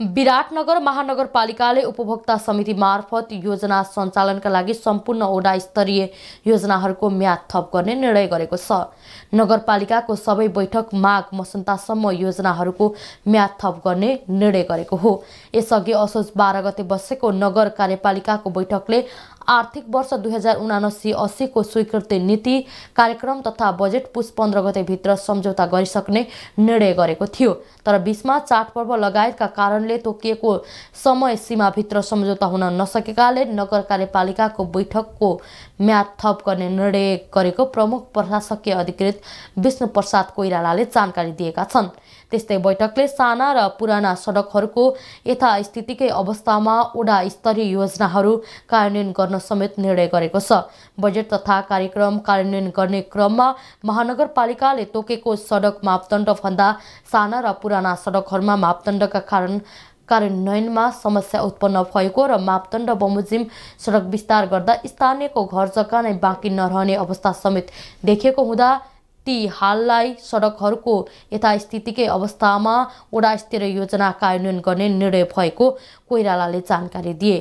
विराटनगर महानगरपालिकाले उपभोक्ता समिति मार्फत योजना सञ्चालनका लागि सम्पूर्ण ओडा स्तरीय योजनाहरूको म्याद थप गर्ने निर्णय गरेको छ नगरपालिकाको सबै बैठक माघ मसन्तासम्म योजनाहरूको म्याद थप गर्ने निर्णय गरेको हो यसअघि असोज बाह्र गते बसेको नगर कार्यपालिकाको बैठकले आर्थिक वर्ष दुई हजार उनासी अस्सीको स्वीकृति नीति कार्यक्रम तथा बजेट पुस पन्ध्र गतेभित्र सम्झौता गरिसक्ने निर्णय गरेको थियो तर बिचमा चाडपर्व लगायतका कारणले तोकिएको समय सीमाभित्र सम्झौता हुन नसकेकाले नगर कार्यपालिकाको बैठकको म्याद थप गर्ने निर्णय गरेको प्रमुख प्रशासकीय अधिकृत विष्णु प्रसाद कोइरालाले जानकारी दिएका छन् त्यस्तै बैठकले साना र पुराना सडकहरूको यथास्थितिकै अवस्थामा उडा स्तरीय योजनाहरू कार्यान्वयन गर्न समेत निर्णय गरेको छ बजेट तथा कार्यक्रम कार्यान्वयन गर्ने क्रममा महानगरपालिकाले तोकेको सडक मापदण्डभन्दा साना र पुराना सडकहरूमा मापदण्डका कारण कार्यान्वयनमा समस्या उत्पन्न भएको र मापदण्ड बमोजिम सडक विस्तार गर्दा स्थानीयको घर जग्गा नै बाँकी नरहने अवस्था समेत देखिएको हुँदा ती हाललाई सडकहरूको यथास्थितिकै अवस्थामा स्तरीय योजना कार्यान्वयन गर्ने निर्णय भएको कोइरालाले जानकारी दिए